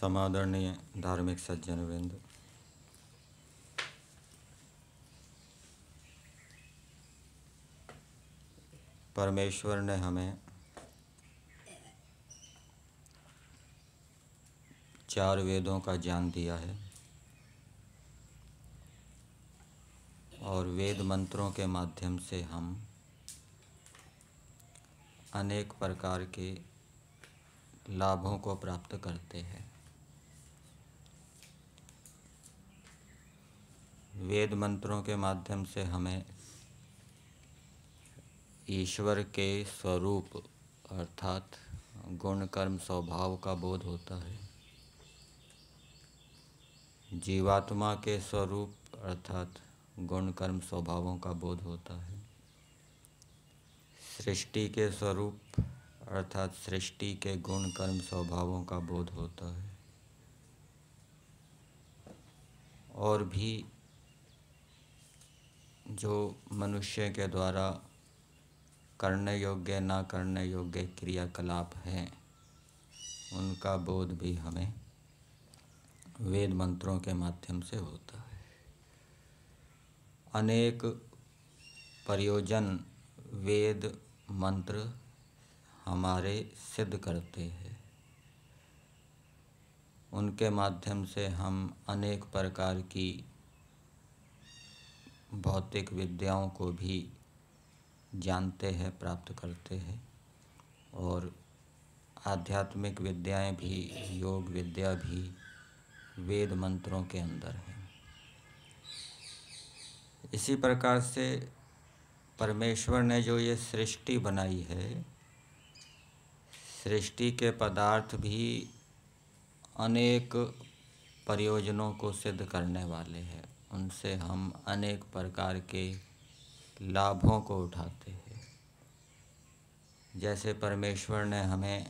समादरणीय धार्मिक सज्जन बिंद परमेश्वर ने हमें चार वेदों का ज्ञान दिया है और वेद मंत्रों के माध्यम से हम अनेक प्रकार के लाभों को प्राप्त करते हैं वेद मंत्रों के माध्यम से हमें ईश्वर के स्वरूप अर्थात गुण कर्म स्वभाव का बोध होता है जीवात्मा के स्वरूप अर्थात गुण कर्म स्वभावों का बोध होता है सृष्टि के स्वरूप अर्थात सृष्टि के गुण कर्म स्वभावों का बोध होता है और भी जो मनुष्य के द्वारा करने योग्य ना करने योग्य क्रियाकलाप हैं उनका बोध भी हमें वेद मंत्रों के माध्यम से होता है अनेक प्रयोजन वेद मंत्र हमारे सिद्ध करते हैं उनके माध्यम से हम अनेक प्रकार की भौतिक विद्याओं को भी जानते हैं प्राप्त करते हैं और आध्यात्मिक विद्याएं भी योग विद्या भी वेद मंत्रों के अंदर है इसी प्रकार से परमेश्वर ने जो ये सृष्टि बनाई है सृष्टि के पदार्थ भी अनेक प्रयोजनों को सिद्ध करने वाले हैं उनसे हम अनेक प्रकार के लाभों को उठाते हैं जैसे परमेश्वर ने हमें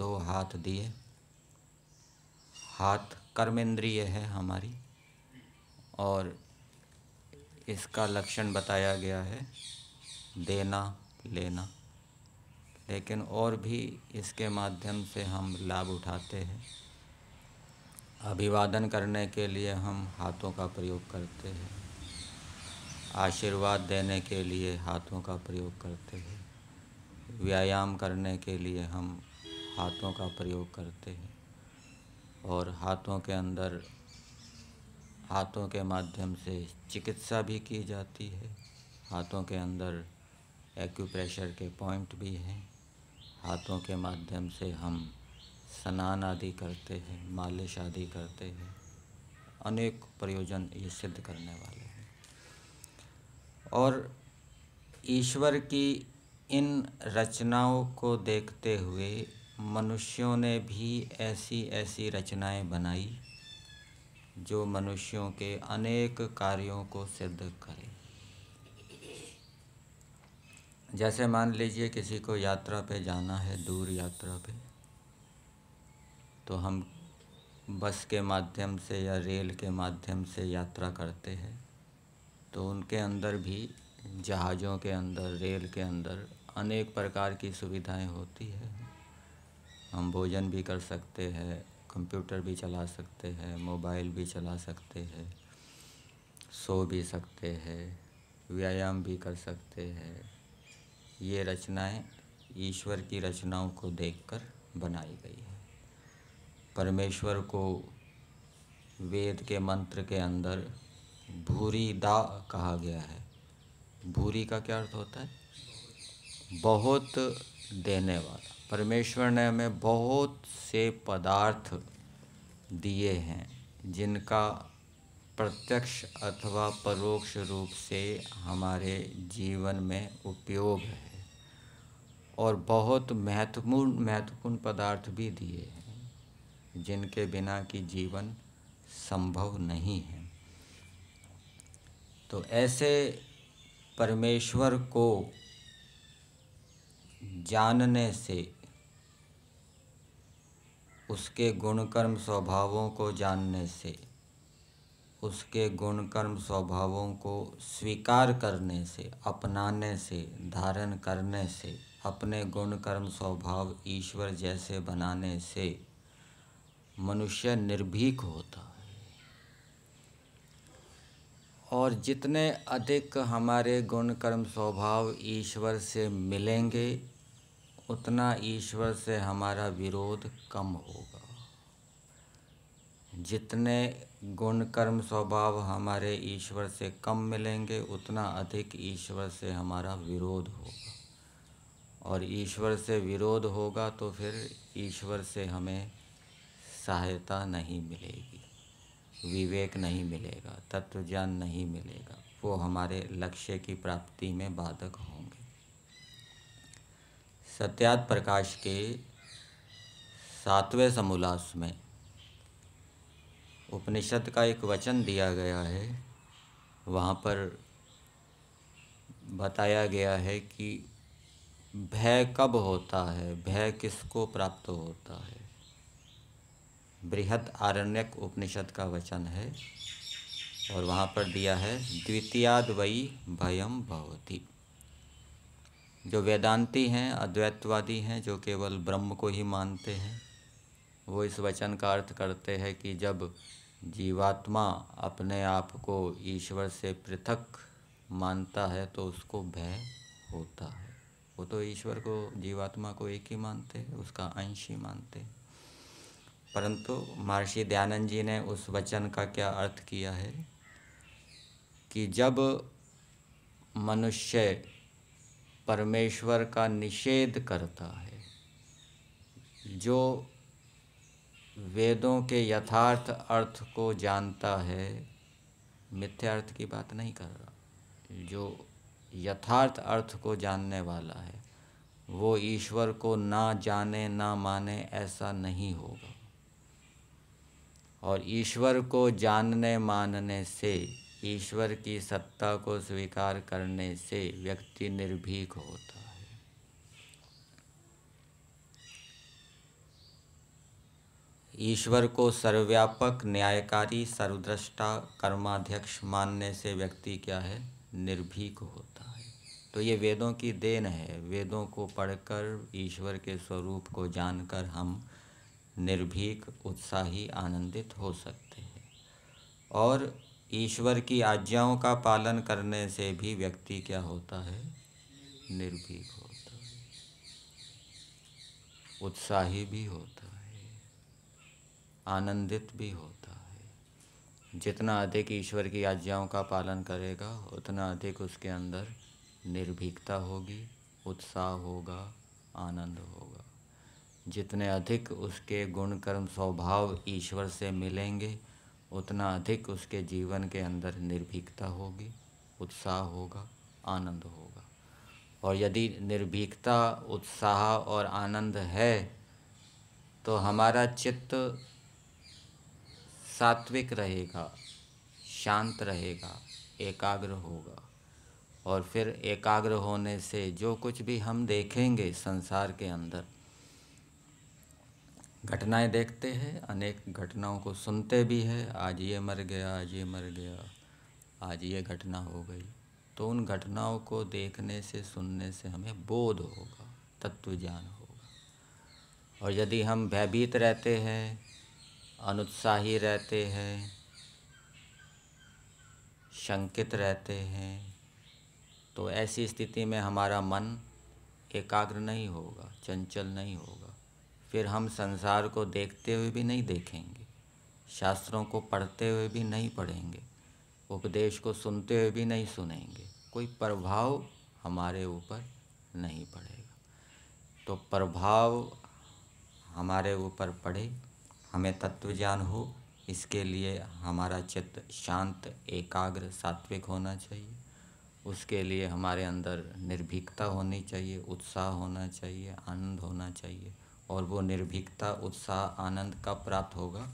दो हाथ दिए हाथ कर्मेंद्रिय है हमारी और इसका लक्षण बताया गया है देना लेना लेकिन और भी इसके माध्यम से हम लाभ उठाते हैं अभिवादन करने के लिए हम हाथों का प्रयोग करते हैं आशीर्वाद देने के लिए हाथों का प्रयोग करते हैं व्यायाम करने के लिए हम हाथों का प्रयोग करते हैं और हाथों के अंदर हाथों के माध्यम से चिकित्सा भी की जाती है हाथों के अंदर एक्यूप्रेशर के पॉइंट भी हैं हाथों के माध्यम से हम स्नान आदि करते हैं मालिश आदि करते हैं अनेक प्रयोजन ये सिद्ध करने वाले हैं और ईश्वर की इन रचनाओं को देखते हुए मनुष्यों ने भी ऐसी ऐसी रचनाएं बनाई जो मनुष्यों के अनेक कार्यों को सिद्ध करें जैसे मान लीजिए किसी को यात्रा पे जाना है दूर यात्रा पे तो हम बस के माध्यम से या रेल के माध्यम से यात्रा करते हैं तो उनके अंदर भी जहाज़ों के अंदर रेल के अंदर अनेक प्रकार की सुविधाएं होती है हम भोजन भी कर सकते हैं कंप्यूटर भी चला सकते हैं मोबाइल भी चला सकते हैं सो भी सकते हैं व्यायाम भी कर सकते हैं ये रचनाएं ईश्वर की रचनाओं को देखकर बनाई गई है परमेश्वर को वेद के मंत्र के अंदर भूरी दा कहा गया है भूरी का क्या अर्थ होता है बहुत देने वाला परमेश्वर ने हमें बहुत से पदार्थ दिए हैं जिनका प्रत्यक्ष अथवा परोक्ष रूप से हमारे जीवन में उपयोग है और बहुत महत्वपूर्ण महत्वपूर्ण पदार्थ भी दिए हैं जिनके बिना कि जीवन संभव नहीं है तो ऐसे परमेश्वर को जानने से उसके गुण कर्म स्वभावों को जानने से उसके गुण कर्म स्वभावों को स्वीकार करने से अपनाने से धारण करने से अपने गुण कर्म स्वभाव ईश्वर जैसे बनाने से मनुष्य निर्भीक होता है और जितने अधिक हमारे गुण कर्म स्वभाव ईश्वर से मिलेंगे उतना ईश्वर से हमारा विरोध कम होगा जितने गुण कर्म स्वभाव हमारे ईश्वर से कम मिलेंगे उतना अधिक ईश्वर से हमारा विरोध होगा और ईश्वर से विरोध होगा तो फिर ईश्वर से हमें सहायता नहीं मिलेगी विवेक नहीं मिलेगा तत्व ज्ञान नहीं मिलेगा वो हमारे लक्ष्य की प्राप्ति में बाधक होंगे सत्यात प्रकाश के सातवें समोल्लास में उपनिषद का एक वचन दिया गया है वहाँ पर बताया गया है कि भय कब होता है भय किसको प्राप्त होता है बृहद आरण्यक उपनिषद का वचन है और वहाँ पर दिया है द्वितीयाद्वयी भयम भवती जो वेदांती हैं अद्वैतवादी हैं जो केवल ब्रह्म को ही मानते हैं वो इस वचन का अर्थ करते हैं कि जब जीवात्मा अपने आप को ईश्वर से पृथक मानता है तो उसको भय होता है वो तो ईश्वर को जीवात्मा को एक ही मानते हैं उसका अंश ही मानते हैं परंतु महर्षि दयानंद जी ने उस वचन का क्या अर्थ किया है कि जब मनुष्य परमेश्वर का निषेध करता है जो वेदों के यथार्थ अर्थ को जानता है मिथ्या अर्थ की बात नहीं कर रहा जो यथार्थ अर्थ को जानने वाला है वो ईश्वर को ना जाने ना माने ऐसा नहीं होगा और ईश्वर को जानने मानने से ईश्वर की सत्ता को स्वीकार करने से व्यक्ति निर्भीक होता है ईश्वर को सर्वव्यापक न्यायकारी सर्वद्रष्टा कर्माध्यक्ष मानने से व्यक्ति क्या है निर्भीक होता है तो ये वेदों की देन है वेदों को पढ़कर ईश्वर के स्वरूप को जानकर हम निर्भीक उत्साही आनंदित हो सकते हैं और ईश्वर की आज्ञाओं का पालन करने से भी व्यक्ति क्या होता है निर्भीक होता है उत्साही भी होता है आनंदित भी होता है जितना अधिक ईश्वर की आज्ञाओं का पालन करेगा उतना अधिक उसके अंदर निर्भीकता होगी उत्साह होगा आनंद होगा जितने अधिक उसके गुण कर्म स्वभाव ईश्वर से मिलेंगे उतना अधिक उसके जीवन के अंदर निर्भीकता होगी उत्साह होगा आनंद होगा और यदि निर्भीकता उत्साह और आनंद है तो हमारा चित्त सात्विक रहेगा शांत रहेगा एकाग्र होगा और फिर एकाग्र होने से जो कुछ भी हम देखेंगे संसार के अंदर घटनाएं देखते हैं अनेक घटनाओं को सुनते भी हैं आज ये मर गया आज ये मर गया आज ये घटना हो गई तो उन घटनाओं को देखने से सुनने से हमें बोध होगा तत्व ज्ञान होगा और यदि हम भयभीत रहते हैं अनुत्साही रहते हैं शंकित रहते हैं तो ऐसी स्थिति में हमारा मन एकाग्र नहीं होगा चंचल नहीं होगा फिर हम संसार को देखते हुए भी नहीं देखेंगे शास्त्रों को पढ़ते हुए भी नहीं पढ़ेंगे उपदेश को सुनते हुए भी नहीं सुनेंगे कोई प्रभाव हमारे ऊपर नहीं पड़ेगा तो प्रभाव हमारे ऊपर पड़े हमें तत्व ज्ञान हो इसके लिए हमारा चित्त शांत एकाग्र सात्विक होना चाहिए उसके लिए हमारे अंदर निर्भीकता होनी चाहिए उत्साह होना चाहिए आनंद होना चाहिए और वो निर्भीकता उत्साह आनंद कब प्राप्त होगा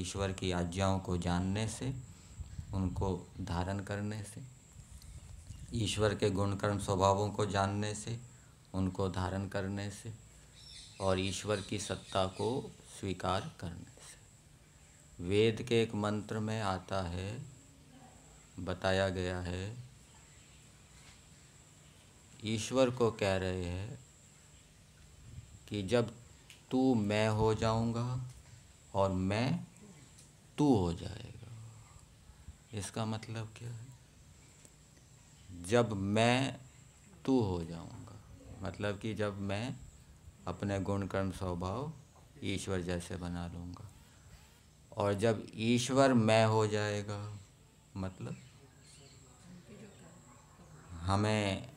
ईश्वर की आज्ञाओं को जानने से उनको धारण करने से ईश्वर के गुणकर्म स्वभावों को जानने से उनको धारण करने से और ईश्वर की सत्ता को स्वीकार करने से वेद के एक मंत्र में आता है बताया गया है ईश्वर को कह रहे हैं कि जब तू मैं हो जाऊंगा और मैं तू हो जाएगा इसका मतलब क्या है जब मैं तू हो जाऊंगा मतलब कि जब मैं अपने गुण कर्म स्वभाव ईश्वर जैसे बना लूँगा और जब ईश्वर मैं हो जाएगा मतलब हमें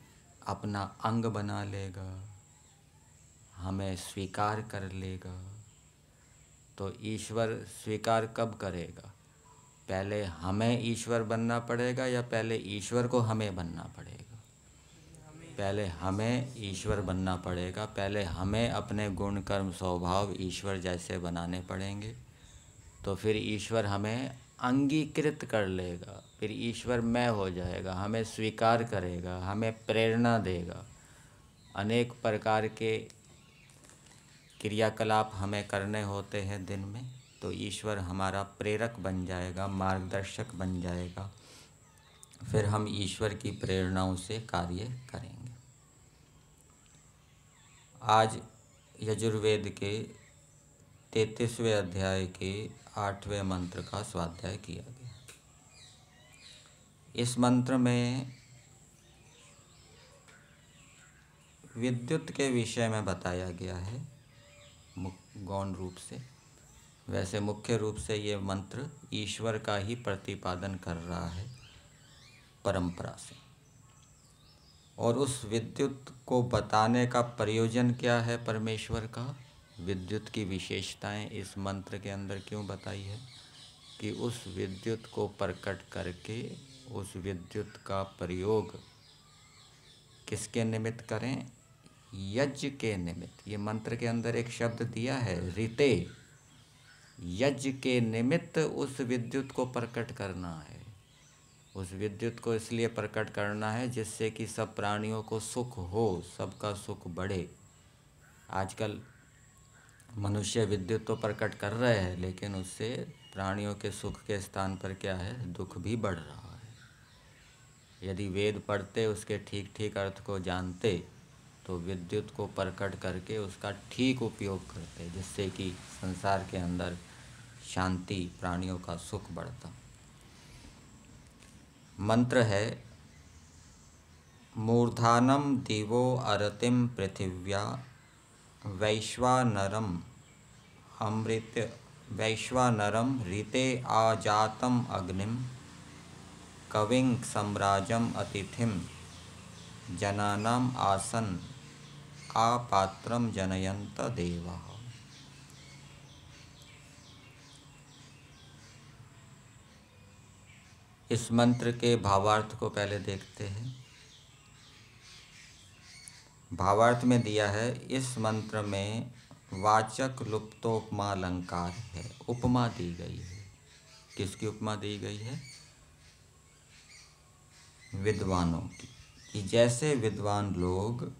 अपना अंग बना लेगा हमें स्वीकार कर लेगा तो ईश्वर स्वीकार कब करेगा पहले हमें ईश्वर बनना पड़ेगा या पहले ईश्वर को हमें बनना पड़ेगा पहले हमें ईश्वर बनना पड़ेगा पहले हमें अपने गुण कर्म स्वभाव ईश्वर जैसे बनाने पड़ेंगे तो फिर ईश्वर हमें अंगीकृत कर लेगा फिर ईश्वर मैं हो जाएगा हमें स्वीकार करेगा हमें प्रेरणा देगा अनेक प्रकार के क्रियाकलाप हमें करने होते हैं दिन में तो ईश्वर हमारा प्रेरक बन जाएगा मार्गदर्शक बन जाएगा फिर हम ईश्वर की प्रेरणाओं से कार्य करेंगे आज यजुर्वेद के तैतीसवें अध्याय के आठवें मंत्र का स्वाध्याय किया गया इस मंत्र में विद्युत के विषय में बताया गया है गौण रूप से वैसे मुख्य रूप से ये मंत्र ईश्वर का ही प्रतिपादन कर रहा है परंपरा से और उस विद्युत को बताने का प्रयोजन क्या है परमेश्वर का विद्युत की विशेषताएं इस मंत्र के अंदर क्यों बताई है कि उस विद्युत को प्रकट करके उस विद्युत का प्रयोग किसके निमित्त करें यज्ञ के निमित्त ये मंत्र के अंदर एक शब्द दिया है रिते यज्ञ के निमित्त उस विद्युत को प्रकट करना है उस विद्युत को इसलिए प्रकट करना है जिससे कि सब प्राणियों को सुख हो सबका सुख बढ़े आजकल मनुष्य विद्युत तो प्रकट कर रहे हैं लेकिन उससे प्राणियों के सुख के स्थान पर क्या है दुख भी बढ़ रहा है यदि वेद पढ़ते उसके ठीक ठीक अर्थ को जानते तो विद्युत को प्रकट करके उसका ठीक उपयोग करते जिससे कि संसार के अंदर शांति प्राणियों का सुख बढ़ता मंत्र है मूर्धानम दिवो अरतिम पृथिव्या वैश्वानरम अमृत वैश्वानरम रीते आजातम अग्निम कविंग सम्राजम अतिथिम जनानाम आसन पात्र जनयंत देवा इस मंत्र के भावार्थ को पहले देखते हैं भावार्थ में दिया है इस मंत्र में वाचक लुप्तोपमा अलंकार है उपमा दी गई है किसकी उपमा दी गई है विद्वानों की कि जैसे विद्वान लोग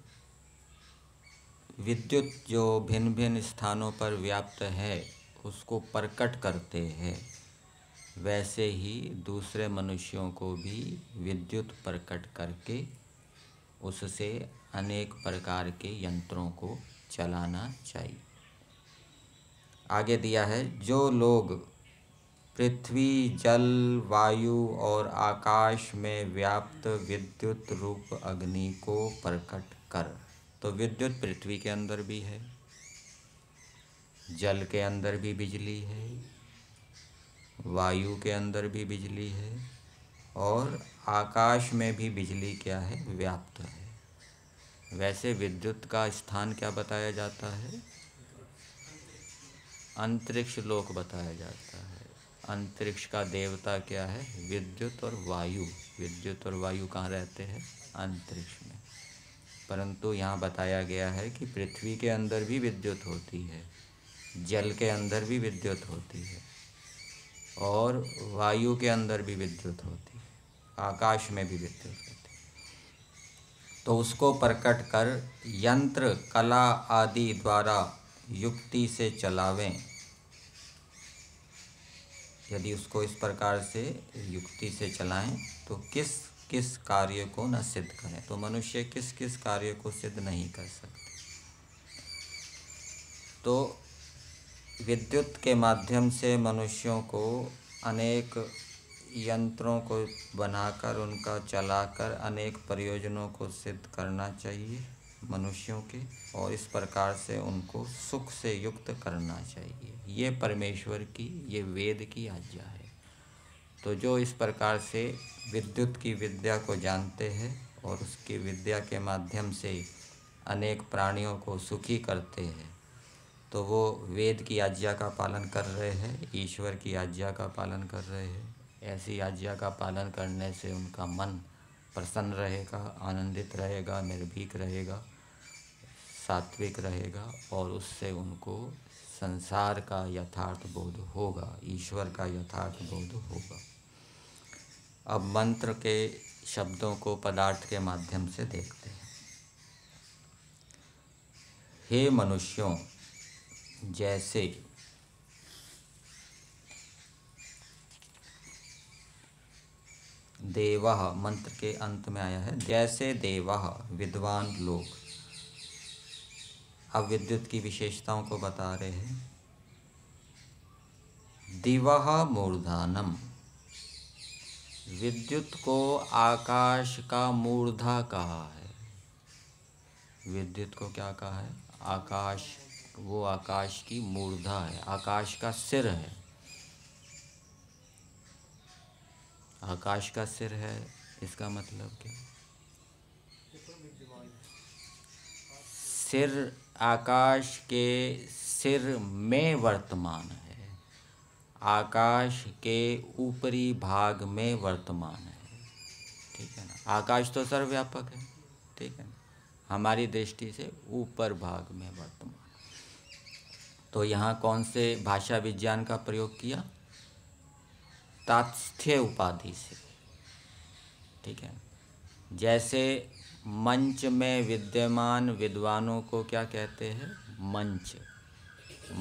विद्युत जो भिन्न भिन्न स्थानों पर व्याप्त है उसको प्रकट करते हैं वैसे ही दूसरे मनुष्यों को भी विद्युत प्रकट करके उससे अनेक प्रकार के यंत्रों को चलाना चाहिए आगे दिया है जो लोग पृथ्वी जल वायु और आकाश में व्याप्त विद्युत रूप अग्नि को प्रकट कर तो विद्युत पृथ्वी के अंदर भी है जल के अंदर भी बिजली है वायु के अंदर भी बिजली है और आकाश में भी बिजली क्या है व्याप्त है वैसे विद्युत का स्थान क्या बताया जाता है अंतरिक्ष लोक बताया जाता है अंतरिक्ष का देवता क्या है विद्युत और वायु विद्युत और वायु कहाँ रहते हैं अंतरिक्ष में परंतु यहाँ बताया गया है कि पृथ्वी के अंदर भी विद्युत होती है जल के अंदर भी विद्युत होती है और वायु के अंदर भी विद्युत होती है आकाश में भी विद्युत होती है तो उसको प्रकट कर यंत्र कला आदि द्वारा युक्ति से चलावें यदि उसको इस प्रकार से युक्ति से चलाएं तो किस किस कार्य को न सिद्ध करें तो मनुष्य किस किस कार्य को सिद्ध नहीं कर सकते तो विद्युत के माध्यम से मनुष्यों को अनेक यंत्रों को बनाकर उनका चलाकर अनेक प्रयोजनों को सिद्ध करना चाहिए मनुष्यों के और इस प्रकार से उनको सुख से युक्त करना चाहिए ये परमेश्वर की ये वेद की आज्ञा है तो जो इस प्रकार से विद्युत की विद्या को जानते हैं और उसकी विद्या के माध्यम से अनेक प्राणियों को सुखी करते हैं तो वो वेद की आज्ञा का पालन कर रहे हैं ईश्वर की आज्ञा का पालन कर रहे हैं ऐसी आज्ञा का पालन करने से उनका मन प्रसन्न रहेगा आनंदित रहेगा निर्भीक रहेगा सात्विक रहेगा और उससे उनको संसार का यथार्थ बोध होगा ईश्वर का यथार्थ बोध होगा अब मंत्र के शब्दों को पदार्थ के माध्यम से देखते हैं हे मनुष्यों जैसे देव मंत्र के अंत में आया है जैसे देव विद्वान लोग अब विद्युत की विशेषताओं को बता रहे हैं दिवह मूर्धानम विद्युत को आकाश का मूर्धा कहा है विद्युत को क्या कहा है आकाश वो आकाश की मूर्धा है आकाश का सिर है आकाश का सिर है इसका मतलब क्या सिर आकाश के सिर में वर्तमान है आकाश के ऊपरी भाग में वर्तमान है ठीक है ना आकाश तो सर्वव्यापक है ठीक है ना हमारी दृष्टि से ऊपर भाग में वर्तमान तो यहाँ कौन से भाषा विज्ञान का प्रयोग किया तात्स्थ्य उपाधि से ठीक है जैसे मंच में विद्यमान विद्वानों को क्या कहते हैं मंच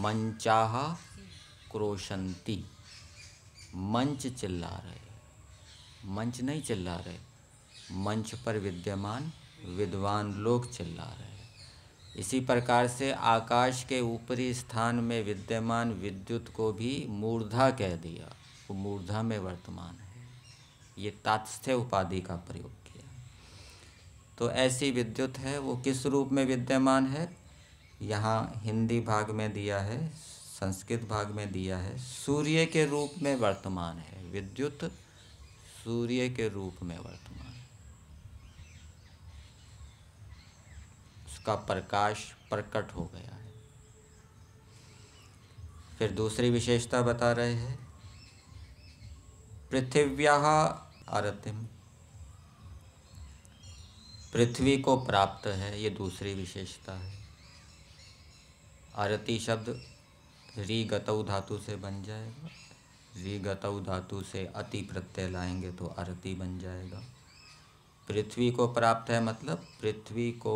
मंचाहा क्रोशंती मंच चिल्ला रहे मंच नहीं चिल्ला रहे मंच पर विद्यमान विद्वान लोग चिल्ला रहे इसी प्रकार से आकाश के ऊपरी स्थान में विद्यमान विद्युत को भी मूर्धा कह दिया वो मूर्धा में वर्तमान है ये तात्स्थ्य उपाधि का प्रयोग किया तो ऐसी विद्युत है वो किस रूप में विद्यमान है यहाँ हिंदी भाग में दिया है संस्कृत भाग में दिया है सूर्य के रूप में वर्तमान है विद्युत सूर्य के रूप में वर्तमान उसका प्रकाश प्रकट हो गया है फिर दूसरी विशेषता बता रहे हैं पृथिव्या आरतिम पृथ्वी को प्राप्त है ये दूसरी विशेषता है आरती शब्द री गतव धातु से बन जाएगा री गतव धातु से अति प्रत्यय लाएंगे तो अरति बन जाएगा पृथ्वी को प्राप्त है मतलब पृथ्वी को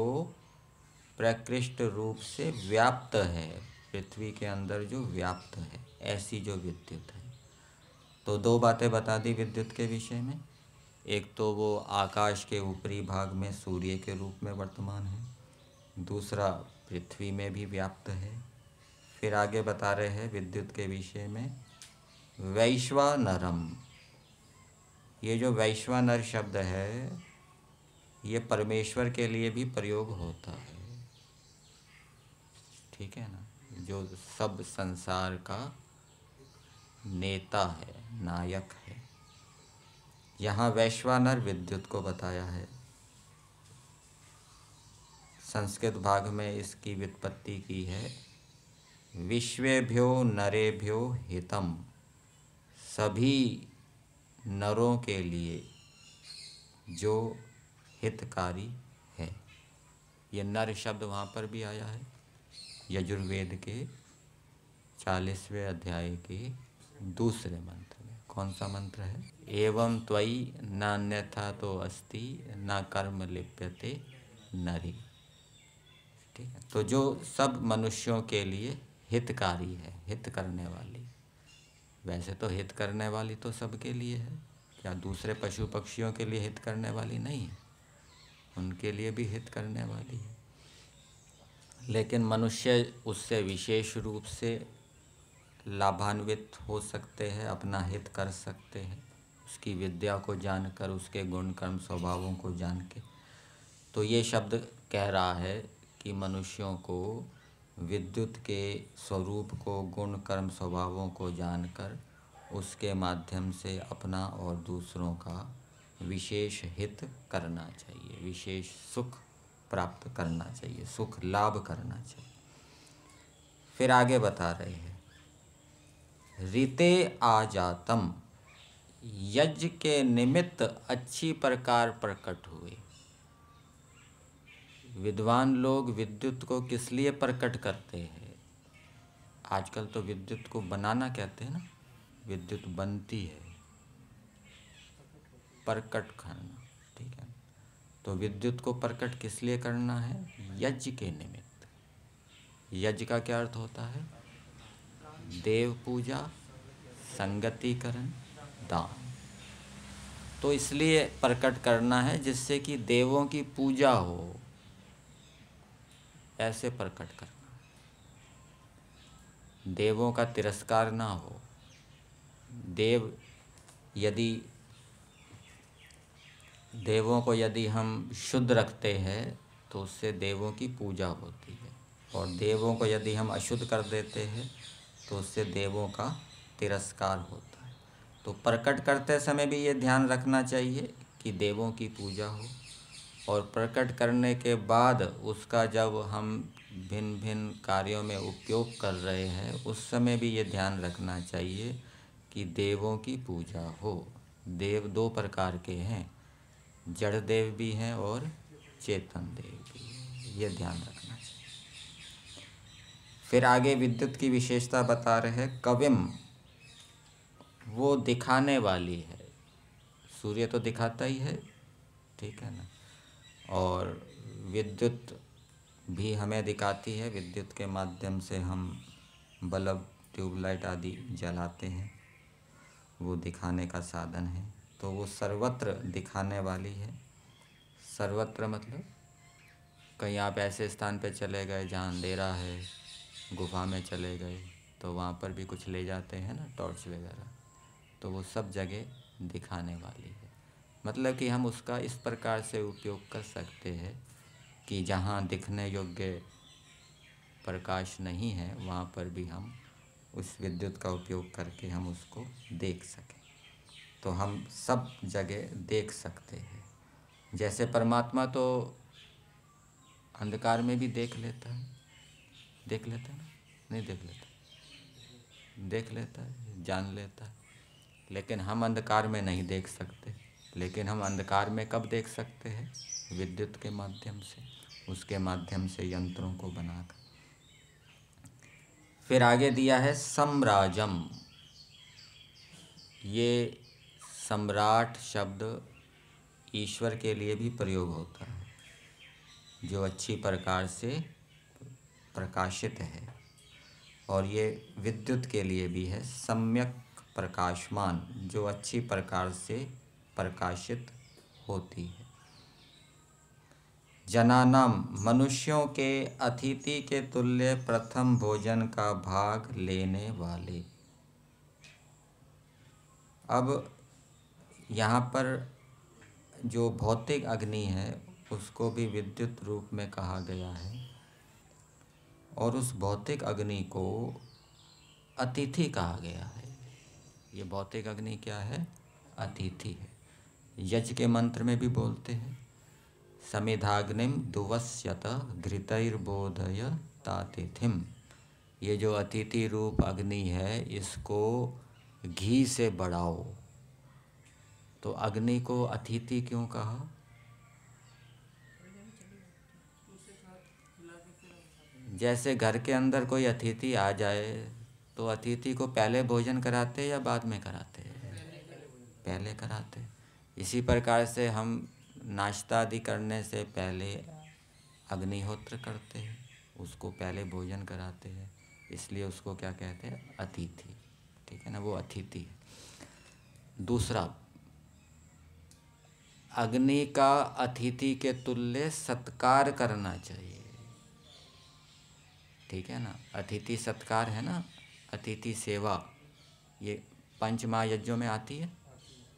प्रकृष्ट रूप से व्याप्त है पृथ्वी के अंदर जो व्याप्त है ऐसी जो विद्युत है तो दो बातें बता दी विद्युत के विषय में एक तो वो आकाश के ऊपरी भाग में सूर्य के रूप में वर्तमान है दूसरा पृथ्वी में भी व्याप्त है फिर आगे बता रहे हैं विद्युत के विषय में वैश्वानरम ये जो वैश्वानर शब्द है ये परमेश्वर के लिए भी प्रयोग होता है ठीक है ना जो सब संसार का नेता है नायक है यहाँ वैश्वानर विद्युत को बताया है संस्कृत भाग में इसकी व्युत्पत्ति की है विश्वेभ्यो नरेभ्यो हितम सभी नरों के लिए जो हितकारी है ये नर शब्द वहाँ पर भी आया है यजुर्वेद के चालीसवें अध्याय के दूसरे मंत्र में कौन सा मंत्र है एवं त्वयी नान्यथा तो अस्ति न कर्म लिप्यते नरी ठीक है तो जो सब मनुष्यों के लिए हितकारी है हित करने वाली वैसे तो हित करने वाली तो सबके लिए है क्या दूसरे पशु पक्षियों के लिए हित करने वाली नहीं है उनके लिए भी हित करने वाली है लेकिन मनुष्य उससे विशेष रूप से लाभान्वित हो सकते हैं अपना हित कर सकते हैं उसकी विद्या को जानकर उसके गुण कर्म स्वभावों को जान के तो ये शब्द कह रहा है कि मनुष्यों को विद्युत के स्वरूप को गुण कर्म स्वभावों को जानकर उसके माध्यम से अपना और दूसरों का विशेष हित करना चाहिए विशेष सुख प्राप्त करना चाहिए सुख लाभ करना चाहिए फिर आगे बता रहे हैं रिते आ जातम यज्ञ के निमित्त अच्छी प्रकार प्रकट हुए विद्वान लोग विद्युत को किस लिए प्रकट करते हैं आजकल तो विद्युत को बनाना कहते हैं ना विद्युत बनती है प्रकट करना ठीक है तो विद्युत को प्रकट किस लिए करना है यज्ञ के निमित्त यज्ञ का क्या अर्थ होता है देव पूजा संगतिकरण दान तो इसलिए प्रकट करना है जिससे कि देवों की पूजा हो ऐसे प्रकट करना देवों का तिरस्कार ना हो देव यदि देवों को यदि हम शुद्ध रखते हैं तो उससे देवों की पूजा होती है और देवों को यदि हम अशुद्ध कर देते हैं तो उससे देवों का तिरस्कार होता है तो प्रकट करते समय भी ये ध्यान रखना चाहिए कि देवों की पूजा हो और प्रकट करने के बाद उसका जब हम भिन्न भिन्न कार्यों में उपयोग कर रहे हैं उस समय भी ये ध्यान रखना चाहिए कि देवों की पूजा हो देव दो प्रकार के हैं जड़ देव भी हैं और चेतन देव भी ये ध्यान रखना चाहिए फिर आगे विद्युत की विशेषता बता रहे हैं कविम वो दिखाने वाली है सूर्य तो दिखाता ही है ठीक है ना और विद्युत भी हमें दिखाती है विद्युत के माध्यम से हम बल्ब ट्यूबलाइट आदि जलाते हैं वो दिखाने का साधन है तो वो सर्वत्र दिखाने वाली है सर्वत्र मतलब कहीं आप ऐसे स्थान पे चले गए जहाँ अंधेरा है गुफा में चले गए तो वहाँ पर भी कुछ ले जाते हैं ना टॉर्च वगैरह तो वो सब जगह दिखाने वाली है मतलब कि हम उसका इस प्रकार से उपयोग कर सकते हैं कि जहाँ दिखने योग्य प्रकाश नहीं है वहाँ पर भी हम उस विद्युत का उपयोग करके हम उसको देख सकें तो हम सब जगह देख सकते हैं जैसे परमात्मा तो अंधकार में भी देख लेता है देख लेता है ना नहीं देख लेता देख लेता है जान लेता है लेकिन हम अंधकार में नहीं देख सकते लेकिन हम अंधकार में कब देख सकते हैं विद्युत के माध्यम से उसके माध्यम से यंत्रों को बनाकर फिर आगे दिया है सम्राजम ये सम्राट शब्द ईश्वर के लिए भी प्रयोग होता है जो अच्छी प्रकार से प्रकाशित है और ये विद्युत के लिए भी है सम्यक प्रकाशमान जो अच्छी प्रकार से प्रकाशित होती है जनानम मनुष्यों के अतिथि के तुल्य प्रथम भोजन का भाग लेने वाले अब यहाँ पर जो भौतिक अग्नि है उसको भी विद्युत रूप में कहा गया है और उस भौतिक अग्नि को अतिथि कहा गया है ये भौतिक अग्नि क्या है अतिथि है यज के मंत्र में भी बोलते हैं समिधाग्निम दुवस्यत घृतर्बोधय तातिथिम ये जो अतिथि रूप अग्नि है इसको घी से बढ़ाओ तो अग्नि को अतिथि क्यों कहा जैसे घर के अंदर कोई अतिथि आ जाए तो अतिथि को पहले भोजन कराते या बाद में कराते पहले कराते इसी प्रकार से हम नाश्ता आदि करने से पहले अग्निहोत्र करते हैं उसको पहले भोजन कराते हैं इसलिए उसको क्या कहते हैं अतिथि ठीक है ना वो अतिथि है दूसरा अग्नि का अतिथि के तुल्य सत्कार करना चाहिए ठीक है ना अतिथि सत्कार है ना अतिथि सेवा ये पंच महायज्ञों में आती है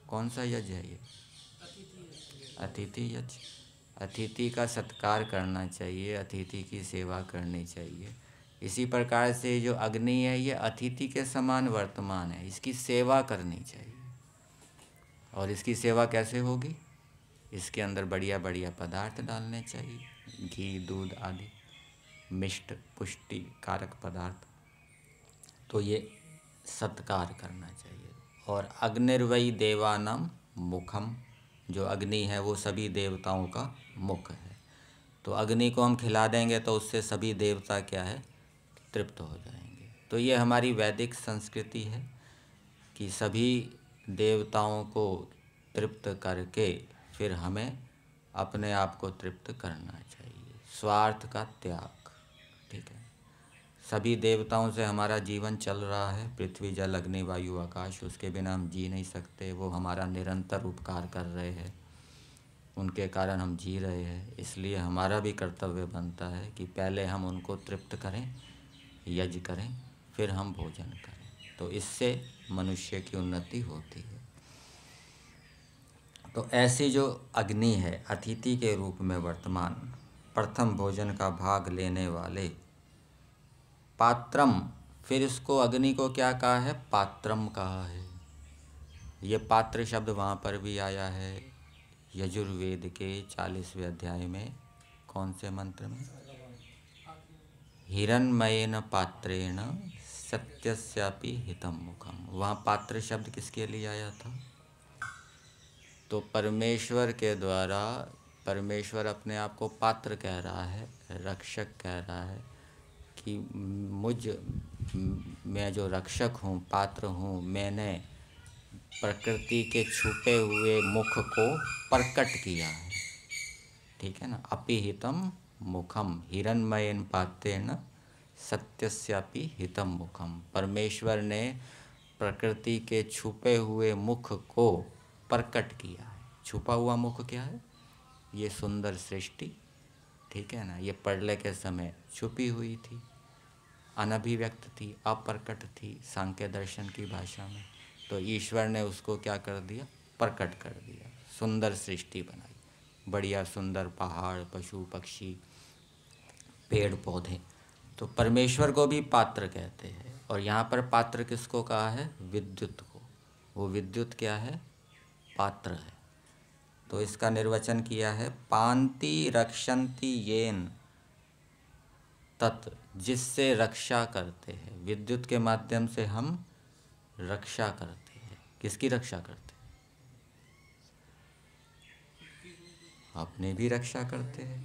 कौन सा यज्ञ है ये अतिथि यज्ञ अतिथि का सत्कार करना चाहिए अतिथि की सेवा करनी चाहिए इसी प्रकार से जो अग्नि है ये अतिथि के समान वर्तमान है इसकी सेवा करनी चाहिए और इसकी सेवा कैसे होगी इसके अंदर बढ़िया बढ़िया पदार्थ डालने चाहिए घी दूध आदि मिष्ट पुष्टि कारक पदार्थ तो ये सत्कार करना चाहिए और अग्निर्वयी देवानम मुखम जो अग्नि है वो सभी देवताओं का मुख है तो अग्नि को हम खिला देंगे तो उससे सभी देवता क्या है तृप्त हो जाएंगे तो ये हमारी वैदिक संस्कृति है कि सभी देवताओं को तृप्त करके फिर हमें अपने आप को तृप्त करना चाहिए स्वार्थ का त्याग ठीक है सभी देवताओं से हमारा जीवन चल रहा है पृथ्वी जल अग्नि वायु आकाश उसके बिना हम जी नहीं सकते वो हमारा निरंतर उपकार कर रहे हैं उनके कारण हम जी रहे हैं इसलिए हमारा भी कर्तव्य बनता है कि पहले हम उनको तृप्त करें यज्ञ करें फिर हम भोजन करें तो इससे मनुष्य की उन्नति होती है तो ऐसी जो अग्नि है अतिथि के रूप में वर्तमान प्रथम भोजन का भाग लेने वाले पात्रम फिर इसको अग्नि को क्या कहा है पात्रम कहा है ये पात्र शब्द वहाँ पर भी आया है यजुर्वेद के चालीसवें अध्याय में कौन से मंत्र में हिरणमयन पात्रेण सत्यस्यापि हितम मुखम वहाँ पात्र शब्द किसके लिए आया था तो परमेश्वर के द्वारा परमेश्वर अपने आप को पात्र कह रहा है रक्षक कह रहा है कि मुझ मैं जो रक्षक हूँ पात्र हूँ मैंने प्रकृति के छुपे हुए मुख को प्रकट किया है ठीक है ना अपिहितम मुखम हिरणमयन पात्रेण सत्यस्यापि हितम मुखम परमेश्वर ने प्रकृति के छुपे हुए मुख को प्रकट किया है छुपा हुआ मुख क्या है ये सुंदर सृष्टि ठीक है ना ये पढ़ले के समय छुपी हुई थी अनभिव्यक्त थी अप्रकट थी सांख्य दर्शन की भाषा में तो ईश्वर ने उसको क्या कर दिया प्रकट कर दिया सुंदर सृष्टि बनाई बढ़िया सुंदर पहाड़ पशु पक्षी पेड़ पौधे तो परमेश्वर को भी पात्र कहते हैं और यहाँ पर पात्र किसको कहा है विद्युत को वो विद्युत क्या है पात्र है तो इसका निर्वचन किया है पांति रक्षंती येन तत् जिससे रक्षा करते हैं विद्युत के माध्यम से हम रक्षा करते हैं किसकी रक्षा करते हैं अपने भी रक्षा करते हैं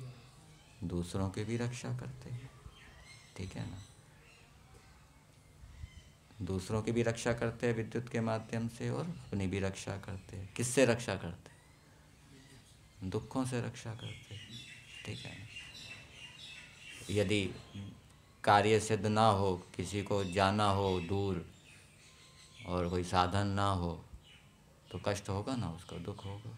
दूसरों की भी रक्षा करते हैं ठीक है ना दूसरों की भी रक्षा करते हैं विद्युत के माध्यम से और अपनी भी रक्षा करते हैं किससे रक्षा करते हैं दुखों से रक्षा करते हैं ठीक है ना यदि कार्य सिद्ध ना हो किसी को जाना हो दूर और कोई साधन ना हो तो कष्ट होगा ना उसका दुख होगा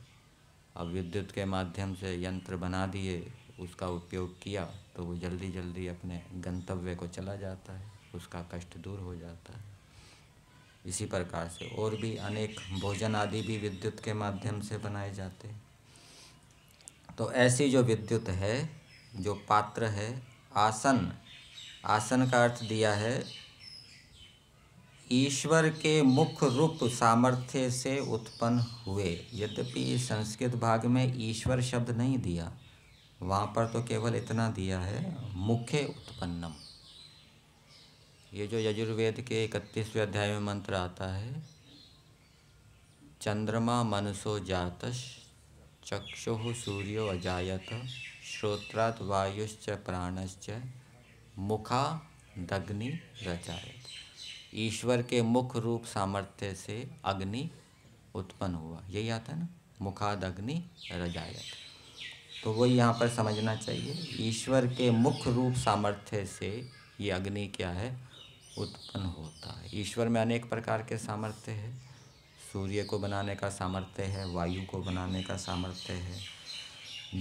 अब विद्युत के माध्यम से यंत्र बना दिए उसका उपयोग किया तो वो जल्दी जल्दी अपने गंतव्य को चला जाता है उसका कष्ट दूर हो जाता है इसी प्रकार से और भी अनेक भोजन आदि भी विद्युत के माध्यम से बनाए जाते हैं तो ऐसी जो विद्युत है जो पात्र है आसन आसन का अर्थ दिया है ईश्वर के मुख्य रूप सामर्थ्य से उत्पन्न हुए यद्यपि संस्कृत भाग में ईश्वर शब्द नहीं दिया वहाँ पर तो केवल इतना दिया है मुख्य उत्पन्नम ये जो यजुर्वेद के इकतीसवें अध्याय में मंत्र आता है चंद्रमा मनसो जातश चक्षु सूर्यो अजायत श्रोत्रात् वायुश्च प्राणश्च मुखा दग्नि रचाए ईश्वर के मुख रूप सामर्थ्य से अग्नि उत्पन्न हुआ यही आता है ना मुखाद अग्नि रजायत तो वो यहाँ पर समझना चाहिए ईश्वर के मुख्य रूप सामर्थ्य से ये अग्नि क्या है उत्पन्न होता है ईश्वर में अनेक प्रकार के सामर्थ्य है सूर्य को बनाने का सामर्थ्य है वायु को बनाने का सामर्थ्य है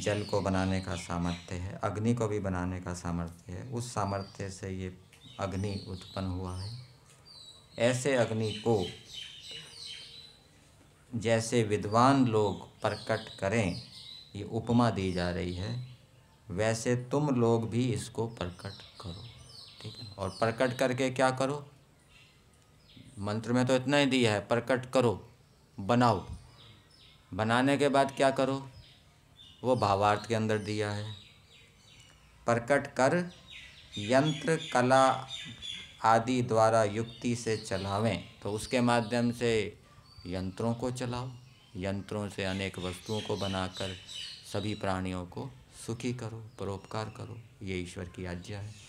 जल को बनाने का सामर्थ्य है अग्नि को भी बनाने का सामर्थ्य है उस सामर्थ्य से ये अग्नि उत्पन्न हुआ है ऐसे अग्नि को जैसे विद्वान लोग प्रकट करें ये उपमा दी जा रही है वैसे तुम लोग भी इसको प्रकट करो ठीक है और प्रकट करके क्या करो मंत्र में तो इतना ही दिया है प्रकट करो बनाओ बनाने के बाद क्या करो वो भावार्थ के अंदर दिया है प्रकट कर यंत्र कला आदि द्वारा युक्ति से चलावें तो उसके माध्यम से यंत्रों को चलाओ यंत्रों से अनेक वस्तुओं को बनाकर सभी प्राणियों को सुखी करो परोपकार करो ये ईश्वर की आज्ञा है